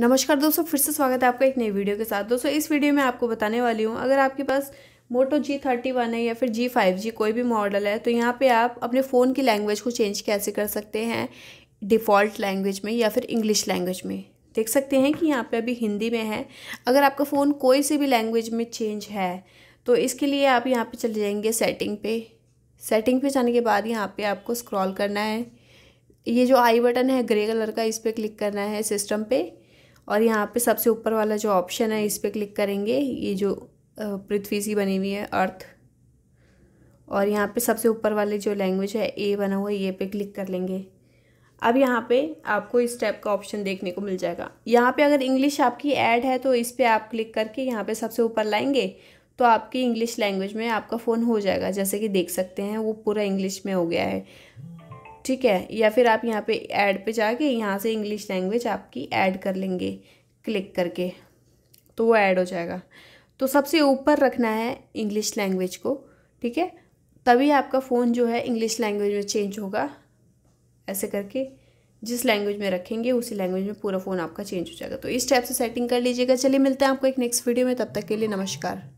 नमस्कार दोस्तों फिर से स्वागत है आपका एक नई वीडियो के साथ दोस्तों इस वीडियो में आपको बताने वाली हूँ अगर आपके पास मोटो जी थर्टी वन है या फिर जी फाइव जी कोई भी मॉडल है तो यहाँ पे आप अपने फ़ोन की लैंग्वेज को चेंज कैसे कर सकते हैं डिफ़ॉल्ट लैंग्वेज में या फिर इंग्लिश लैंग्वेज में देख सकते हैं कि यहाँ पर अभी हिंदी में है अगर आपका फ़ोन कोई से भी लैंग्वेज में चेंज है तो इसके लिए आप यहाँ पर चले जाएंगे सेटिंग पे सेटिंग पे जाने के बाद यहाँ पर आपको स्क्रॉल करना है ये जो आई बटन है ग्रे कलर का इस पर क्लिक करना है सिस्टम पे और यहाँ पे सबसे ऊपर वाला जो ऑप्शन है इस पर क्लिक करेंगे ये जो पृथ्वी सी बनी हुई है अर्थ और यहाँ पे सबसे ऊपर वाले जो लैंग्वेज है ए बना हुआ है ये पे क्लिक कर लेंगे अब यहाँ पे आपको इस टाइप का ऑप्शन देखने को मिल जाएगा यहाँ पे अगर इंग्लिश आपकी ऐड है तो इस पर आप क्लिक करके यहाँ पे सबसे ऊपर लाएंगे तो आपकी इंग्लिश लैंग्वेज में आपका फ़ोन हो जाएगा जैसे कि देख सकते हैं वो पूरा इंग्लिश में हो गया है ठीक है या फिर आप यहाँ पे ऐड पे जाके यहाँ से इंग्लिश लैंग्वेज आपकी ऐड कर लेंगे क्लिक करके तो वो ऐड हो जाएगा तो सबसे ऊपर रखना है इंग्लिश लैंग्वेज को ठीक है तभी आपका फ़ोन जो है इंग्लिश लैंग्वेज में चेंज होगा ऐसे करके जिस लैंग्वेज में रखेंगे उसी लैंग्वेज में पूरा फ़ोन आपका चेंज हो जाएगा तो इस टाइप से सेटिंग कर लीजिएगा चलिए मिलते हैं आपको एक नेक्स्ट वीडियो में तब तक के लिए नमस्कार